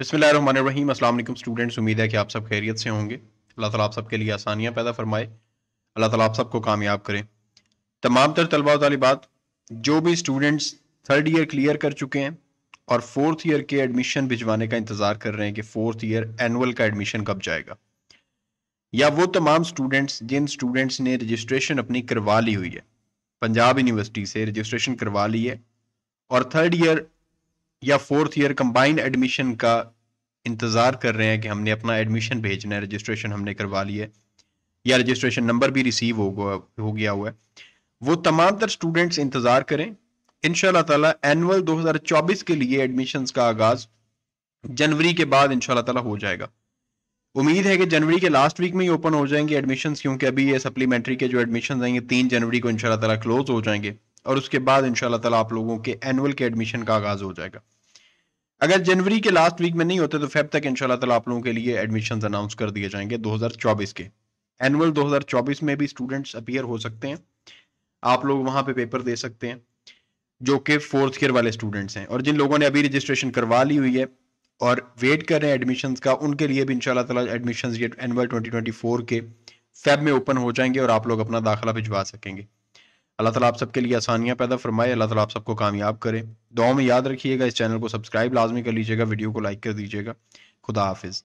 बसमिल students उम्मीद है कि आप सब खैरियत से होंगे अल्लाह ताला आप सबके लिए आसानियाँ पैदा फरमाए अल्लाह ताला आप सबको कामयाब करें तमाम तर तलबा तलबात जो भी स्टूडेंट्स थर्ड ईयर क्लियर कर चुके हैं और फोर्थ ईयर के एडमिशन भिजवाने का इंतज़ार कर रहे हैं कि फोर्थ ईयर एनुअल का एडमिशन कब जाएगा या वो तमाम स्टूडेंट्स जिन स्टूडेंट्स ने रजिस्ट्रेशन अपनी करवा ली हुई है पंजाब यूनिवर्सिटी से रजिस्ट्रेशन करवा ली है और थर्ड ईयर या फोर्थ ईयर कंबाइंड एडमिशन का इंतज़ार कर रहे हैं कि हमने अपना एडमिशन भेजना है रजिस्ट्रेशन हमने करवा ली है या रजिस्ट्रेशन नंबर भी रिसीव हो गया हो गया हुआ है वो तमाम तर स्टूडेंट्स इंतज़ार करें इन दो एनुअल 2024 के लिए एडमिशन का आगाज़ जनवरी के बाद इन तला हो जाएगा उम्मीद है कि जनवरी के लास्ट वीक में ही ओपन हो जाएंगे एडमिशन क्योंकि अभी ये सप्लीमेंट्री के जो एडमिशन आएंगे तीन जनवरी को इनशाला तला क्लोज हो जाएंगे और उसके बाद इन तला आप लोगों के एनुअल के एडमिशन का आगाज़ हो जाएगा अगर जनवरी के लास्ट वीक में नहीं होते तो फेब तक इन तला आप लोगों के लिए एडमिशन अनाउंस कर दिए जाएंगे 2024 के एनुअल 2024 में भी स्टूडेंट्स अपियर हो सकते हैं आप लोग वहां पे पेपर दे सकते हैं जो कि फोर्थ ईयर वाले स्टूडेंट्स हैं और जिन लोगों ने अभी रजिस्ट्रेशन करवा ली हुई है और वेट कर रहे हैं एडमिशन का उनके लिए भी इनशाला तला एडमिशन ये एनअल ट्वेंटी के फैब में ओपन हो जाएंगे और आप लोग अपना दाखिला भिजवा सकेंगे अल्लाह ताला आप सबके लिए आसानियाँ पैदा फरमाए अल्लाह ताला आप सबको कामयाब करे दुआ में याद रखिएगा इस चैनल को सब्सक्राइब लाजमी कर लीजिएगा वीडियो को लाइक कर दीजिएगा खुदा हाफिज़